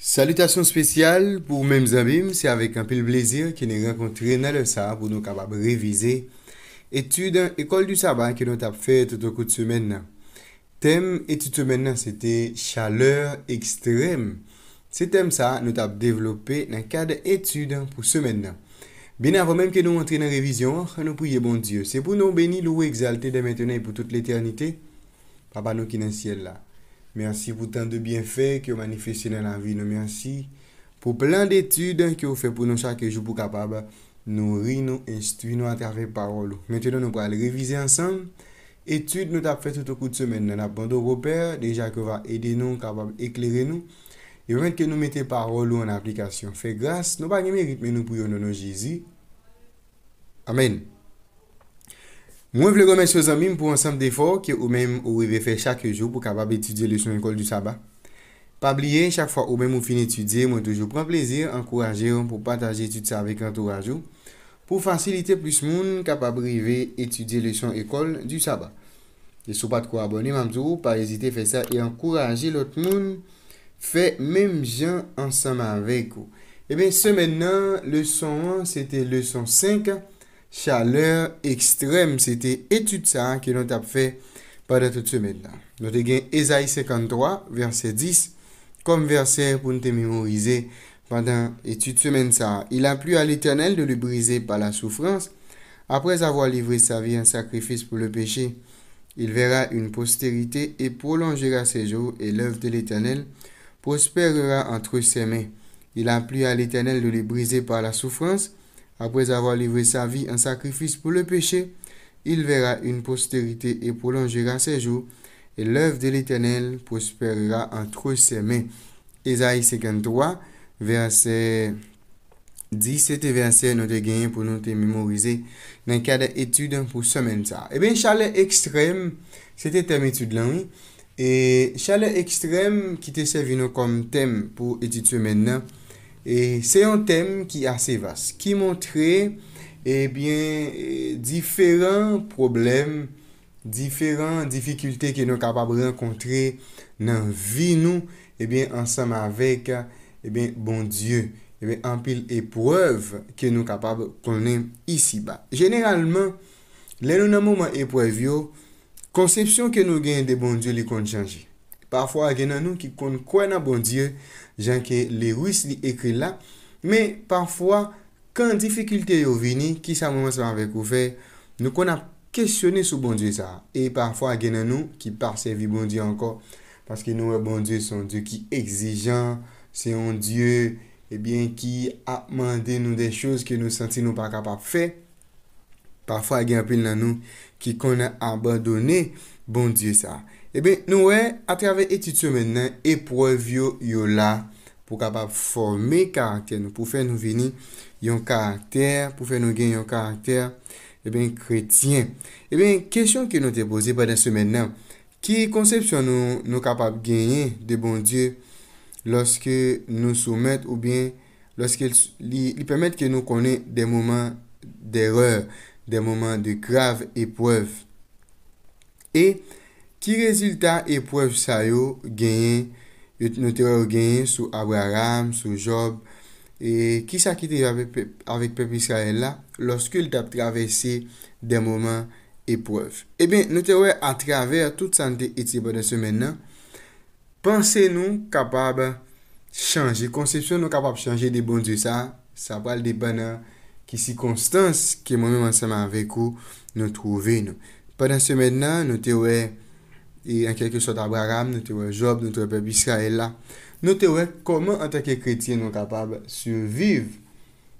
Salutation spesyal pou mèm zabim, se avèk anpèl blèzir ki nè rèkontre nan lè sa pou nou kabab revize etude ekol du saban ki nou tap fète ton kout semen nan. Tem etude semen nan, se te chaleur ekstrem. Se tem sa, nou tap devlopè nan kade etude pou semen nan. Ben avèm mèm ki nou antre nan revizyon, nou pouye bon diyo. Se pou nou beni lou exalte de mètenay pou tout l'éternite, pa pa nou ki nan siel la. Mènsi pou tan de byen fè, ki ou manifeste nan an vi. Mènsi pou plan d'étude ki ou fè pou nou chakèjou pou kapab nou rinou, institu nou atavè parolou. Mènsi nou nou pral revize ansan. Étude nou tap fè tout ou kout semen nan apando wopèr. Deja kou va edè nou, kapab eklerè nou. Yon mènt ke nou metè parolou an aplikasyon. Fè grâs, nou bagè mèrit, men nou pou yon nou nou jizy. Amen. Mwen vle gomen sou zanmim pou ansanm defor ki ou men ou ive fe chak jou pou kapab etudye lesyon ekol du sabat. Pabliye chak fwa ou men moun fin etudye moun toujou pran plezir, ankoraje ou moun pou pataje etudye sa vek an tou rajou. Pou fasilite plus moun kapab ive etudye lesyon ekol du sabat. Je sou pat kwa abonim amzou, pa yezite fe sa e ankoraje lot moun fe menm jan ansanm avek ou. E ben semen nan, lesyon 1, sete lesyon 5 a. chaleur extrême, c'était étude ça, hein, qui nous par fait pendant toute tout semaine. 53, verset 10, comme verset pour te pendant pendant semaine Il a plu à l'éternel de le briser par la souffrance. Après avoir livré sa vie en sacrifice pour le péché, il verra une postérité et prolongera ses jours et l'œuvre de l'Éternel prospérera entre ses mains. Il a plu à l'Éternel de le briser par la souffrance. apres avwa livre sa vi an sakrifis pou le peche, il vera un posterite e polongera se jou, e l'oev de l'eternel prosperera an tro semen. Ezaï 53, verset 17, se te verset nou te genye pou nou te memorize nan kade etude pou semen sa. Eben, chale ekstrem, se te tem etude lan, e chale ekstrem ki te sevi nou kom tem pou etude semen nan, E se yon tem ki ase vas, ki montre, ebyen, e, diferan problem, diferan difikulte ke nou kapab renkontre nan vi nou, ebyen, ansam avek, ebyen, bon dieu, ebyen, anpil epwav ke nou kapab konen isi ba. Generalman, lè nou nan mouman epwav yo, konsepsyon ke nou gen de bon dieu li kon jange. Parfwa gen nan nou ki kon kwen nan bon dieu, jan ke le rwis li ekri la, men parfwa kan difikulte yo vini, ki sa mouman seman vek ou fe, nou kon ap kesyone sou bon diyo sa, e parfwa gen nan nou ki parsevi bon diyo anko, paske nou e bon diyo son diyo ki egzijan, se yon diyo e bien ki ap mande nou de chouz ki nou senti nou pa kapap fe, parfwa gen apil nan nou ki kon ap abadone bon diyo sa, E bè nou wè, a travè etitio mennen, epwè vyo yola pou kapab formè karakter nou pou fè nou vini yon karakter, pou fè nou gen yon karakter, e bè kretien. E bè, kesyon ki nou te bozi bè den semennen, ki konsep syon nou kapab genye de bon die loske nou soumet ou bè loske li pwemèt ki nou konè de mouman d'erreur, de mouman de grav epwèv. E bè, Ki rezultat epwèv sa yo genye? Yot nou te wè genye sou Abraham, sou Job, e ki sa kite yo avèk pep Israel la, loske l tap travesi den mouman epwèv? E ben, nou te wè atraver tout sante et se banan semen nan, panse nou kapab chanje, konsepsyon nou kapab chanje de bon di sa, sa pal de banan ki si konstans ki mouman seman avèk ou nou trouve nou. Panan semen nan, nou te wè... E an keke sot Abraham, nou te wè Job, nou te wè Pèp Israela, nou te wè koman an teke kretien nou kapab surviv.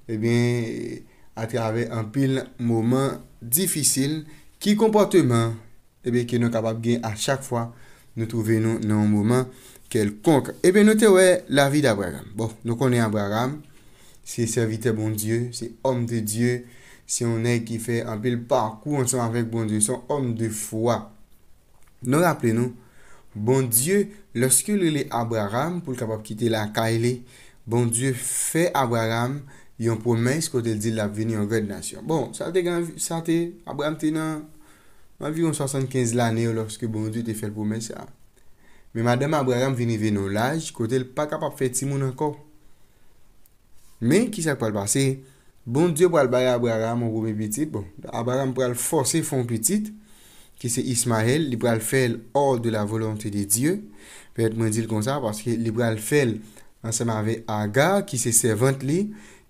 E eh ben, atrave an pil mouman difisil ki komporteman, e eh ben, ki nou kapab gen a chak fwa nou trouve nou nou mouman kelkonk. E eh ben, nou te wè la vi d'Abraham. Bon, nou konen Abraham, se servite bon dieu, se om de dieu, se onen ki fe an pil parkou, an son avèk bon dieu, son om de fwa. Non rappele nou, bon dieu, lorske li li Abraham pou l kapap kite la kaile, bon dieu fe Abraham yon promes kote l di la veni yon red nasyon. Bon, sa te Abraham te nan avion 75 l ane ou lorske bon dieu te fel promes ya. Me madame Abraham veni veni ou laj kote l pa kapap fe timoun anko. Men, ki sa kwa l pase? Bon dieu pou al baye Abraham ou pou men petite, bon, Abraham pou al fose fon petite, Ki se Ismael li pou al fel or de la volante de Diyo. Pe et mwen dil kon sa. Paske li pou al fel anseman ve Aga ki se servant li.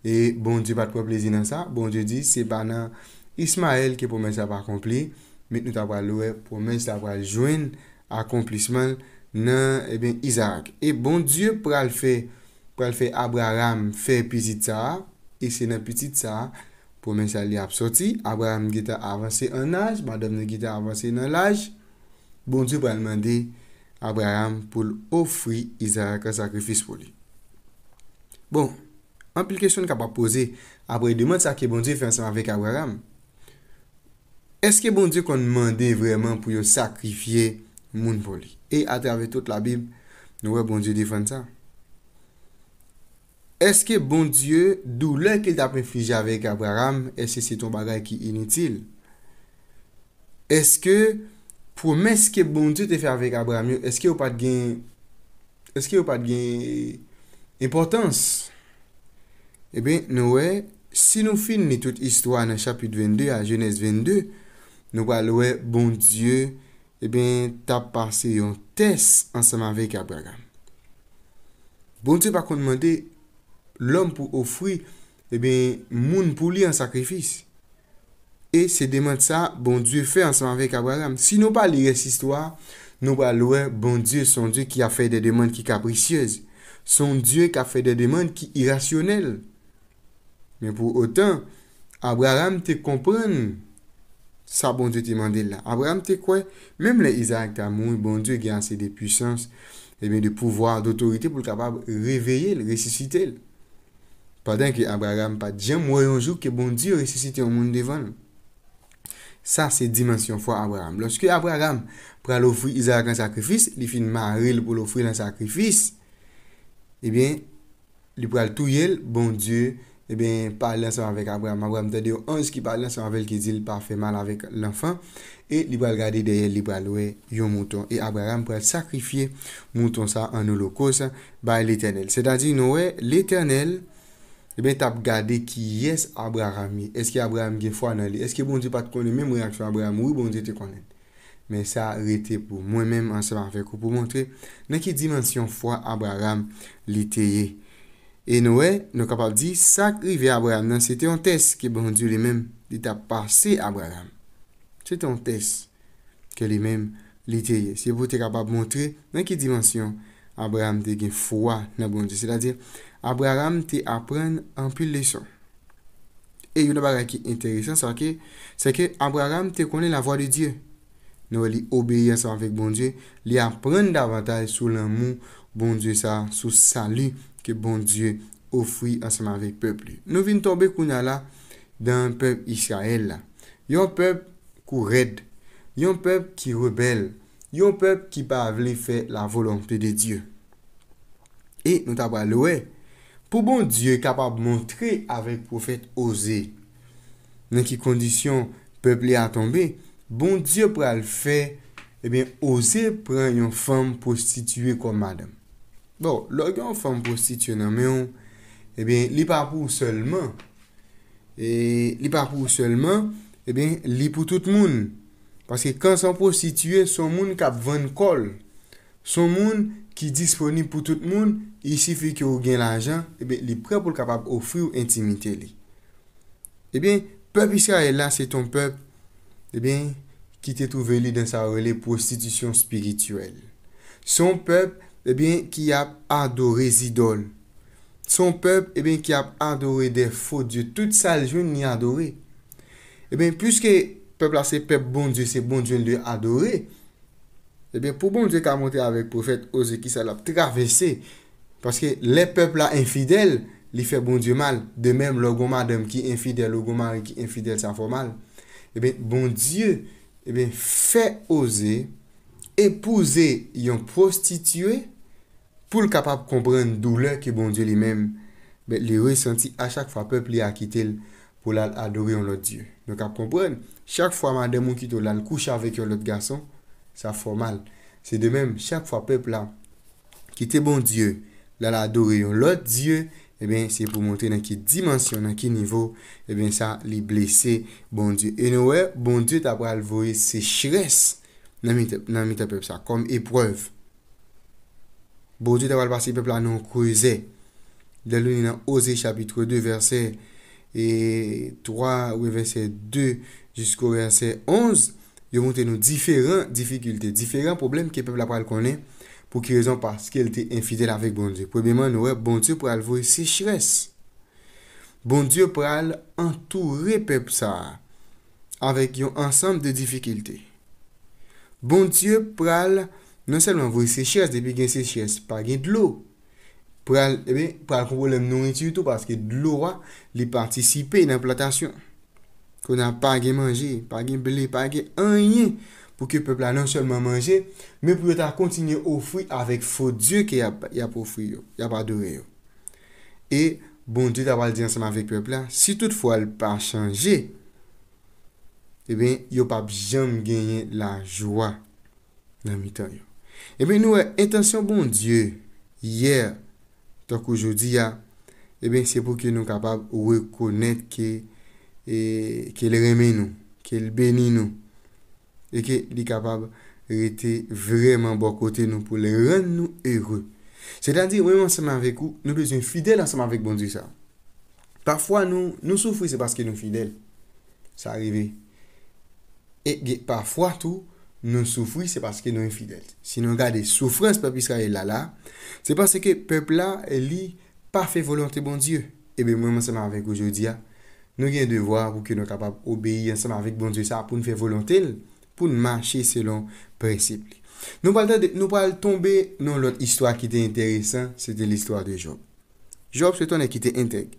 E bon Diyo pat pou ap lezi nan sa. Bon Diyo di se banan Ismael ki pou men sa pa akompli. Met nou ta pa loue pou men sa pa jouen akomplisman nan eh Isaac. E bon Diyo pou al fe Abraham fe pizit sa. E se nan pizit sa. pou men sa li apsoti, Abraham gita avanse an laj, mada mne gita avanse nan laj, bon di pou an mande, Abraham pou l'ofri, izare ka sakrifis pou li. Bon, an pil kesyon ka pa pose, apre deman sa ki bon di fensan avek Abraham, eske bon di kon mande vreman pou yo sakrifie moun pou li? E atreve tout la bib, nouwe bon di defan ta. Eske bon Diyo dou lè ke ta preflije avek Abraham? E se se ton bagay ki inutil? Eske, pou mè eske bon Diyo te fè avek Abraham yo, eske yo pat gen, eske yo pat gen importans? E eh ben nou wè, si nou fin ni tout istwa nan chapit 22 a jenès 22, nou wè, bon Diyo, e eh ben, ta parse yon tes ansama avek Abraham. Bon Diyo pa kon mwende, l'homme pour offrir et eh bien, moun pour lui en sacrifice. Et ces demande ça, bon Dieu fait ensemble avec Abraham. Si nous pas lire cette histoire, nous pas bon Dieu, son Dieu qui a fait des demandes qui capricieuses. Son Dieu qui a fait des demandes qui irrationnelles. Mais pour autant, Abraham te comprend ça, bon Dieu te demandé là. Abraham te quoi? Même les Isaac t'a bon Dieu qui a assez de puissance, et eh bien de pouvoir, d'autorité pour capable réveiller, de ressusciter. Dan ki Abraham pa dijam Mwoyonjou ke bon diyo resisite yon moun devan Sa se dimensyon fwa Abraham Lorske Abraham pral ofri Iza agan sakrifis Li fin ma aril pou lo ofri lan sakrifis Ebyen Li pral tou yel bon diyo Ebyen parlansan avek Abraham Abraham ta diyo 11 ki parlansan avek Ki diyo pa fe mal avek l'enfant E li pral gade deyel Li pral we yon mouton E Abraham pral sakrifie mouton sa an ou lo kos Ba l'eternel Se da di nou we l'eternel E ben tap gade ki yes Abraham ye. Eske bon Abraham gen fwa nan li. Eske bon di pat konen menm reaksyon Abraham. Ou non, bon di te konen. Men sa rete pou mwen menm an seman fekou. Pou montre nan ki dimensyon fwa Abraham li te ye. E nou e nou kapap di sakrive Abraham nan. Se te yon tes ke bon di le menm di tap pase Abraham. Se te yon tes ke le menm li te ye. Se pou te kapap montre nan ki dimensyon Abraham de gen fwa nan bon di. Se ta dire... Abraham te apren anpil lesyon. E yon apare ki interesen sa ke, sa ke Abraham te konen la voa de Diyo. Nou li obeye sa vek bon Diyo, li apren davantaj sou lan moun, bon Diyo sa, sou sali, ke bon Diyo ofwi asema vek pepli. Nou vin tobe kou nala, dan pep Israel la. Yon pep kou red, yon pep ki rebel, yon pep ki pa avli fe la volante de Diyo. E nou tabwa loue, pou bon Diyo kap ap montre avek profet ose, nan ki kondisyon peple a tombe, bon Diyo pral fe, e eh ben ose pran yon fom prostituye kon madam. Bon, lor gen yon fom prostituye nan mè yon, e eh ben li pa pou selman, e eh ben li pou tout moun, paske kan san prostituye, son moun kap van kol, son moun ki disponib pou tout moun, isi fi ki ou gen la jan, li pre pou l kapap ou fri ou intimite li. E eh ben, pep isra e la, se ton pep, e eh ben, ki te trove li dan sa rele prostitisyon spirituel. Son pep, e eh ben, ki ap adore zidol. Son pep, e ben, ki ap adore defo diyo, tout sal joun li adore. E ben, plus ke pep la se pep bon diyo, se bon diyon li adore, e ben, pou bon diyo ka monte avek profet ose ki sa la travesse, Paske le pepl la infidel li fe bon dieu mal. De mem logon madem ki infidel, logon mari ki infidel sa fomal. E eh ben bon dieu, e ben fe ose, epose yon prostitue, pou l kapap kompren doule ki bon dieu li men, be li resenti a chak fwa pepl li akite l pou l adori yon lot dieu. Nou kap kompren, chak fwa madem ou kito l al kouche avek yon lot gason, sa fomal. Se de mem, chak fwa pepl la kite bon dieu, la la adore yon lot, diye, e ben se pou montre nan ki dimansyon, nan ki nivou, e ben sa li blese, bon diye. E nou we, bon diye ta pral vowe se chres, nan mi te pep sa, konm epreuf. Bon diye ta pral pase pep la nou kreze, de louni nan oze chapitre 2, verse 3, ou verse 2, jisko verse 11, yo mwote nou diferent difikulte, diferent problem ke pep la pral konnen, pou ki rezon pa skil te infidel avik bon diyo. Pwede man nouwe, bon diyo pral vwoy secheres. Bon diyo pral antou repep sa, avik yon ansanm de difikilte. Bon diyo pral, nan selman vwoy secheres, depi gen secheres, pag gen dlo. Pral, ebe, pral konpwolem non eti wito, paske dlo wa li partisipe nan platasyon. Konan pag gen manje, pag gen ble, pag gen anye, pou ke pepla nan solman manje, men pou yo ta kontinye ou fwi avek fwo Diyo ke ya pou fwi yo, ya pa do re eh yo. E bon Diyo ta pal di ansan avek pepla, si toutfwa al pa chanje, e ben, yo pap jam genye la jwa nan mi tan yo. E ben nou e, intasyon bon Diyo, yer, tok oujodi ya, e ben, se pou ke nou kapab ouwe konet ke ke eh, le reme nou, ke le beni nou. E ke li kapab rete vreman bon kote nou pou le rend nou erou. Se dan di, mwen mwen seman vek ou, nou bezon fidel an seman vek bon di sa. Parfwa nou soufri se paske nou fidel. Sa arive. E gen, parfwa tou, nou soufri se paske nou fidel. Si nou gade soufrens pep isra el ala, se paske ke pep la li pa fe volante bon di yo. E be mwen mwen seman vek ou, jodi ya, nou gen devwa pou ke nou kapab obeye an seman vek bon di sa pou nou fe volante lè. pou nou manche selon preciple. Nou pal tombe nou lot istwa ki te interesan, se de l'istwa de Job. Job se ton ekite enteg.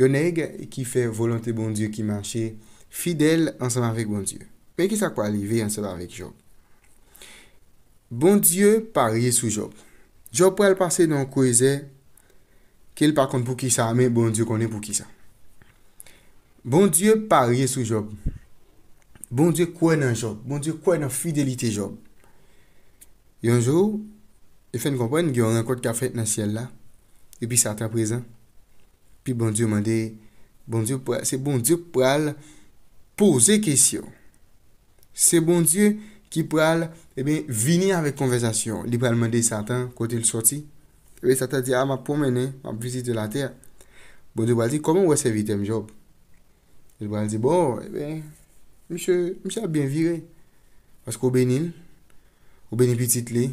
Yon ek ki fe volante bon Diyo ki manche, fidel ansama vek bon Diyo. Men ki sa kwa li vek ansama vek Job. Bon Diyo parye sou Job. Job pou el pase nan kweze, kel par kont pou ki sa, men bon Diyo konen pou ki sa. Bon Diyo parye sou Job. Bondye kwen nan job. Bondye kwen nan fidelite job. Yonjou, e fen kompwen, gyon renkot ka fet nan siel la, e pi satan prezen. Pi bondye mande, bondye, se bondye pral, pose kesyon. Se bondye, ki pral, e ben, vini avè konvesasyon. Liban mande satan, kote l soti. Ebe, eh satan di, a, ah, ma pomenen, ma pwisi de la ter. Bondye pral di, koman wese vitem job? Liban di, bon, ebe, eh ebe, mi se ap bien vire. Paske ou benil, ou benepitit li,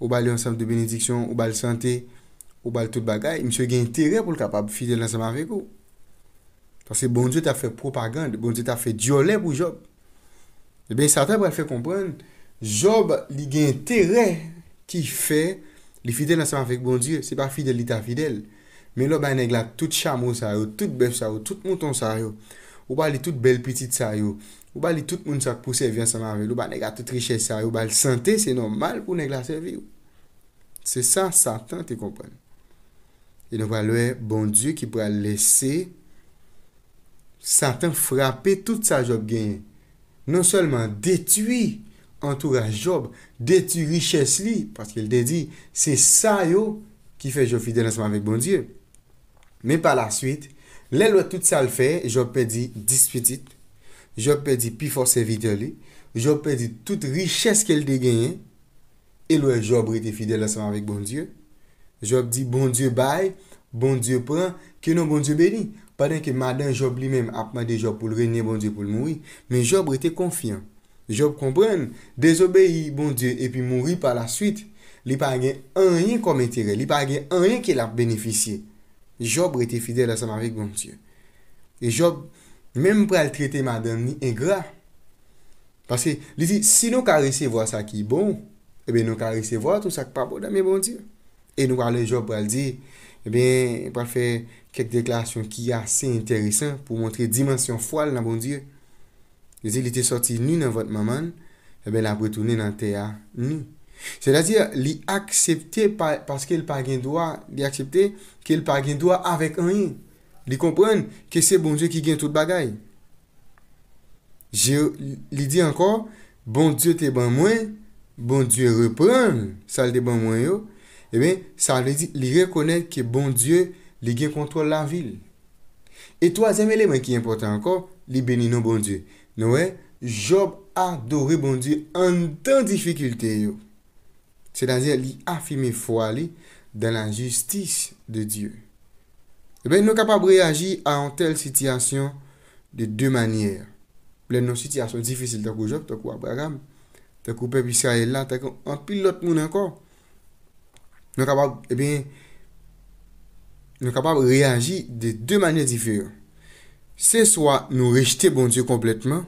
ou bali ansan de benediksyon, ou bali sante, ou bali tout bagay, mi se gen terè pou l kapab fidel ansan pa fek ou. Tansè bon Diyo ta fe propagande, bon Diyo ta fe diolè pou Job. E ben satan pou al fe kompren, Job li gen terè ki fe li fidel ansan pa fek bon Diyo. Se pa fidel li ta fidel. Men lò ba yon neg la tout chamo sa yo, tout bef sa yo, tout mouton sa yo. Ou ba li tout bel petit sa yo. Ou ba li tout moun sa pousse vi ansama anvel. Ou ba neg a tout riche sa yo. Ou ba li sante se normal pou neg la se vi yo. Se san satan te kompren. E nou ba loue bon die ki pou a lese. Se satan frape tout sa job genye. Non solman detui entourage job. Detui riches li. Paske el de di. Se sa yo ki fe jo fidel ansama anvel bon die. Me pa la suite. Le lwa tout sal fè, Job pè di dispitit, Job pè di pifos eviteli, Job pè di tout riches ke l de genyen, e lwa e Job rete fidel asan avik bon Diyo, Job di bon Diyo bay, bon Diyo pran, ke non bon Diyo beni, padan ke madan Job li men ap madi Job pou l renyen bon Diyo pou l moui, men Job rete konfyan, Job kompren, dezobeyi bon Diyo epi moui pa la suite, li pa gen an yon kometire, li pa gen an yon ke la beneficye, Job rete fidel a sa Mavik bon Diyo. Job, menm pral trete madan ni ingra. Paske, li di, si nou ka rese vo sa ki bon, e ben nou ka rese vo tout sa ki pa bo dan mi bon, bon Diyo. E nou pral le Job pral di, e ben pral fe kek deklasyon ki yase interisan pou montre dimensyon fwal nan bon Diyo. Li di, li te soti ni nan vot mamman, e eh ben la bretounen nan teya ni. se la dir li aksepte paske li aksepte ke li pa gen doa avek an yi li kompren ke se bon die ki gen tout bagay li di ankon bon die te ban mwen bon die repren sal de ban mwen yo e eh ben sal li bon di li rekonen ke bon die li gen kontrol la vil e toazeme leman ki importan ankon li beni nou bon die nou e job a do re bon die an dan difikulte yo Se dan zyen li afime fwa li dan la justis de Diyo. E eh ben nou kapab reagi an tel sitiyasyon de dè manyer. Plè nou sitiyasyon difisil ta kou jok, ta kou apagam, ta kou pepi sa yel la, ta kou an pil lot moun ankor. Nou kapab, e eh ben, nou kapab reagi de dè manyer difiyon. Se swa nou rejte bon Diyo kompletman,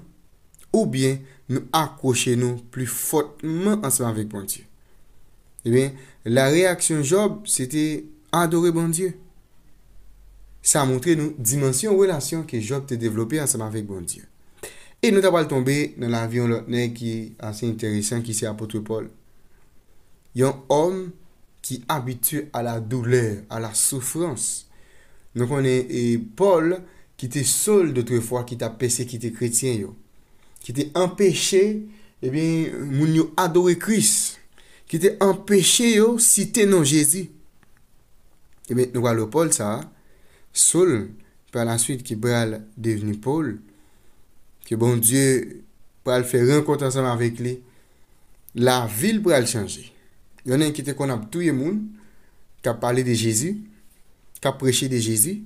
ou bien nou akwoshe nou pli fotman ansman vek bon Diyo. E eh ben, la reaksyon Job, se te adore bon Diyo. Sa a montre nou dimensyon ou relasyon ke Job te devlopi ansem avik bon Diyo. E nou ta pal tombe nan la vi yon lotne ki ase interesen ki se apotre Paul. Yon om ki abitue a la doler, a la soufrans. Nou konen, Paul ki te sol de tre fwa, ki te apese, ki te kretyen yo. Ki te empeshe, e eh ben, moun yo adore Kris. ki te empèche yo site nou Jezi. E ben nou wale ou Paul sa, sol, pral answit ki bral devini Paul, ki bon Diyo pral fè renkontasyon avèk li, la vil bral chanje. Yonnen ki te konap touye moun, kap pale de Jezi, kap preche de Jezi,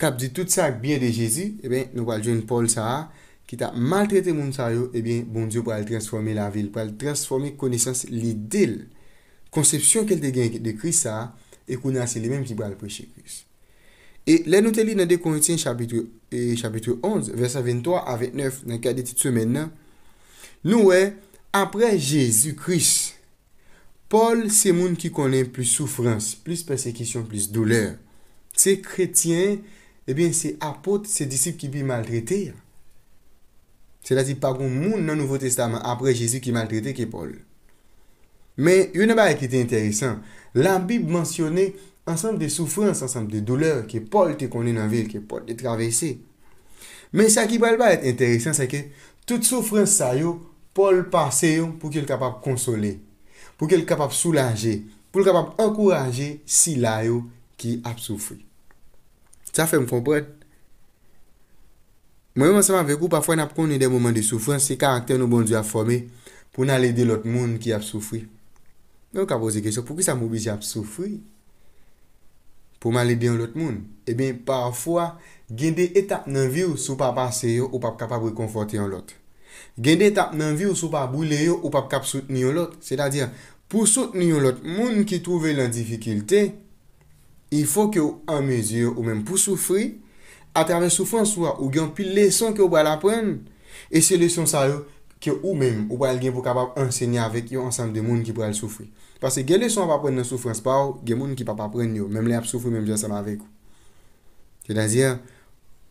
kap di tout sa biye de Jezi, e ben nou wale joun Paul sa a, ki ta maltrate moun sa yo, e eh bin bon Diyo pral transforme la vil, pral transforme konesans li del. Konsepsyon ke l de gen de kris sa, e kou nan se li menm ki pral preche kris. E lè nou te li nan de konetien chapitre 11, versat 23 avet 9, nan kade tit semen nan, nou wè, apre Jezu kris, Paul se moun ki konen plus soufrans, plus persekisyon, plus doler. Se kretien, e eh bin se apote, se disip ki bi maltrate ya. Se la di pagoun moun nan Nouveau Testament apre Jésus ki maltrete ki Paul. Men yon nan ba ekite enteresan. La Bib mensyone ansanm de soufrans, ansanm de douleur ki Paul te konnen nan vil, ki Paul te travesse. Men sa ki bal ba et enteresan sa ke tout soufrans sa yo, Paul pase yo pou ki el kapap konsole. Pou ki el kapap soulaje, pou ki el kapap ankuraje si la yo ki ap soufri. Sa fe mfon prete. Mwen mwen seman vek ou pa fwen ap konen den mwomen de soufren, se karakter nou bon di ap forme pou nan lede lot moun ki ap soufri. Mwen mwen kapoze kesyon, pou ki sa mwobiji ap soufri pou man lede yon lot moun? E ben, pa fwa gen de etap nan vi ou sou pa pase yo ou pa ap kapabre konforti yon lot. Gen de etap nan vi ou sou pa abule yo ou pa ap kap soutni yon lot. Se da diyan, pou soutni yon lot moun ki touve lan difikilte, i fwo ki yo an mezi yo ou menm pou soufri, Aterven soufran souwa ou gen pil leson ke ou ba la pren E se leson sa yo Ke ou men ou ba el gen pou kabab Ensenye avek yo ansanm de moun ki pa al soufri Pase gen leson pa pren nan soufran Spa ou gen moun ki pa pa pren yo Mem le ap soufri, mem je san avek Ke da zyen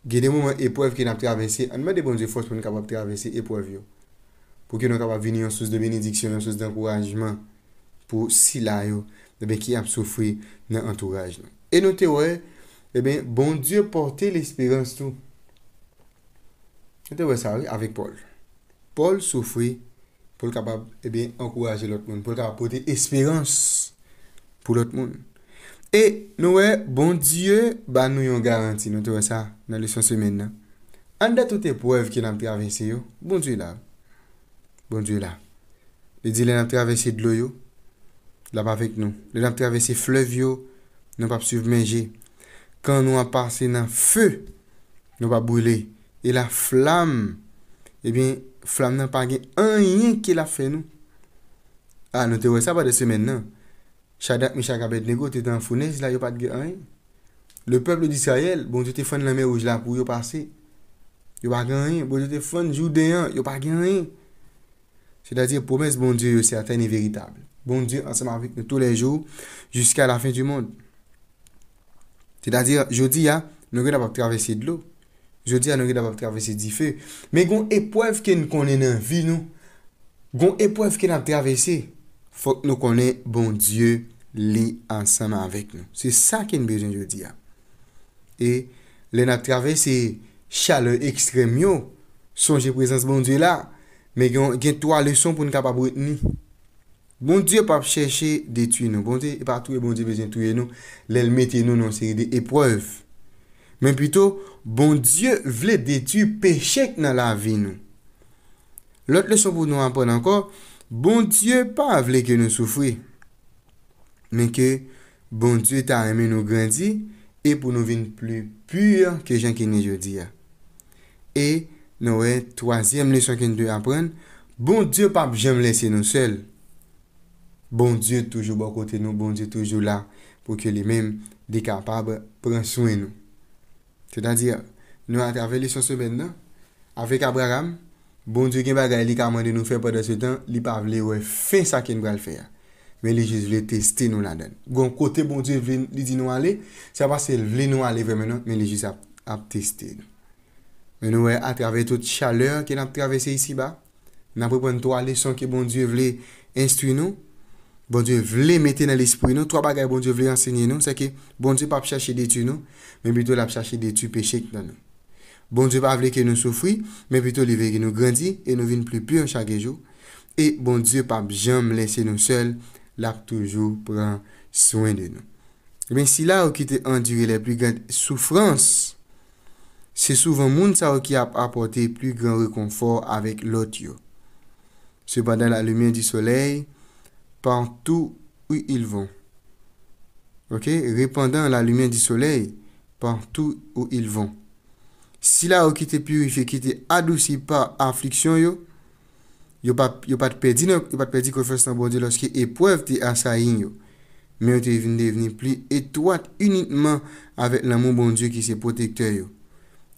Gen de moun e pov ki nap travesi Anme de bon ze fos pou nou kabab travesi e pov yo Pou eh ki nou kabab vini yon souse de benediksyon Yon souse de anpourajman Pou si la yo Debe ki ap soufri nan anpourajman E nou tewe E ben, bon Diyo porte l'espirans tou. Nou te wè sa, wè, avèk Paul. Paul soufri, Paul kapab, e eh ben, ankouraje l'ot moun. Paul kapab porte l'espirans pou l'ot moun. E nou wè, bon Diyo, ba nou yon garanti, nou te wè sa, nan l'espanse men nan. An da tout epwèv ki nanm travesse yo, bon Diyo la. Bon Diyo la. Li di le nanm travesse dlo yo, la pa vek nou. Le nanm travesse flev yo, nanm pa psu vmenje yo. Kan nou eh ah, non. a pase nan fe, nou pa bole. E la flam, e bin flam nan pa gen an yin ki la fe nou. A nou bon te wè sa ba de semen nan. Chadak mi chak abed nego, te dan founè, si la yo pa gen an yin. Le peble di sayel, bon jote fon nan mè ouj la pou yo pase. Yo pa gen an yin, bon jote fon, joute de yin, yo pa gen an yin. Se da di promèz bon diyo yosè a teni veritable. Bon diyo an se marvek nou tou lè jou, jouske a la fin di moun. C'est-à-dire, jodi ya, nou gen ap ap travesse de l'eau. Jodi ya, nou gen ap ap travesse di fe. Men gen epwev ke nou konen nan vi nou. Gen epwev ke nan travesse. Fok nou konen bon Diyo li ansama avèk nou. Se sa ken bejen jodi ya. E, le nan travesse chale ekstrem yo. Son jepresen se bon Diyo la. Men gen to a leson pou nou kapabout ni. Bon Diyo pap chèche detu nou. Bon Diyo, e partou e bon Diyo bezen touye nou, lèl metye nou nou se yè de epwèv. Men pwito, bon Diyo vle detu pechèk nan la vi nou. Lot lèson pou nou apren ankor, bon Diyo pa vle ke nou soufri. Men ke, bon Diyo ta reme nou grenzi, e pou nou vin plu pur ke jenke ni jodi ya. E nou wè, toasyem lèson ke nou apren, bon Diyo pap jem lèse nou sel. Bon Dieu toujou bo kote nou, bon Dieu toujou la, pou ke li men de kapab pran souen nou. Se ta dir, nou a travè li son semen nan, avèk Abraham, bon Dieu gen ba gè li kamon de nou fè pò de se tan, li pa vle wè fè sa ken wè al fè ya. Men li jiz vle testi nou la den. Gon kote bon Dieu vle li di nou ale, sa pa se vle nou ale vremenan, men li jiz ap testi nou. Men nou wè a travè tout chaleur ki nan travè se isi ba, nan pou pon to ale son ki bon Dieu vle instri nou, Bon Dieu vle mette nan l'esprit nou. Trois bagay, bon Dieu vle enseigne nou. Se ki, bon Dieu pa p chache de tu nou, men bitou la p chache de tu pechek nan nou. Bon Dieu pa vle ke nou soufri, men bitou li vle gen nou gredi, e nou vin pli pli an chage jou. E bon Dieu pa jom lese nou sel, la p toujou pran souen de nou. Men si la ou ki te endire le pli gen soufrans, se souvan moun sa ou ki ap apote pli gen reconfort avek lot yo. Se pa dan la lumen di soley, pantou ou il von. Ok? Repandant la lumiè di soleil pantou ou il von. Si la ou ki te purife, ki te adousi pa afliksyon yo, yo pa te pedi kon fèst an bon diyo lòs ki epwèv te asayin yo. Mè ou te veni pli etouat unitman avèk l'amon bon diyo ki se protekte yo.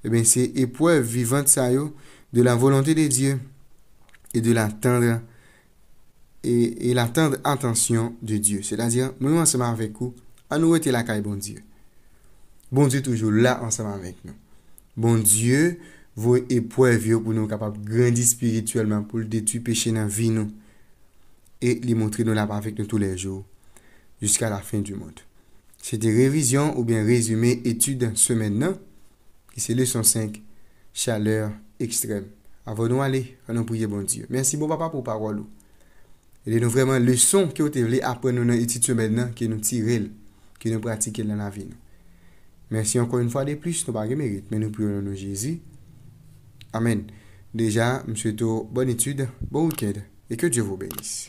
Eben, eh se epwèv vivant sa yo de la volontè de diyo e de la tendra e la tende antansyon de Diyo. Se la diyan, moun anseman vek ou, an nou ete la kaye bon Diyo. Bon Diyo toujou la anseman vek nou. Bon Diyo, vwe epoye vyo pou nou kapap grandis spirituelman pou l'de tu peche nan vi nou e li montre nou la pa vek nou tou le jou jusqu'a la fin du moun. Se de revizyon ou bien rezume etude semen nan, ki se le son 5 chaleur ekstrem. A voun nou ale, a nou priye bon Diyo. Mersi moun papa pou parolou. E de nou vreman leson ki ou te vle apre nou nou ititou men nan, ki nou ti rel, ki nou pratik el nan la vi nou. Mersi ankon yon fwa de plis nou bagi merit, men nou pli ou nou nou jezi. Amen. Deja, mswe tou, bon etude, bon ouked, e ke Djevo beis.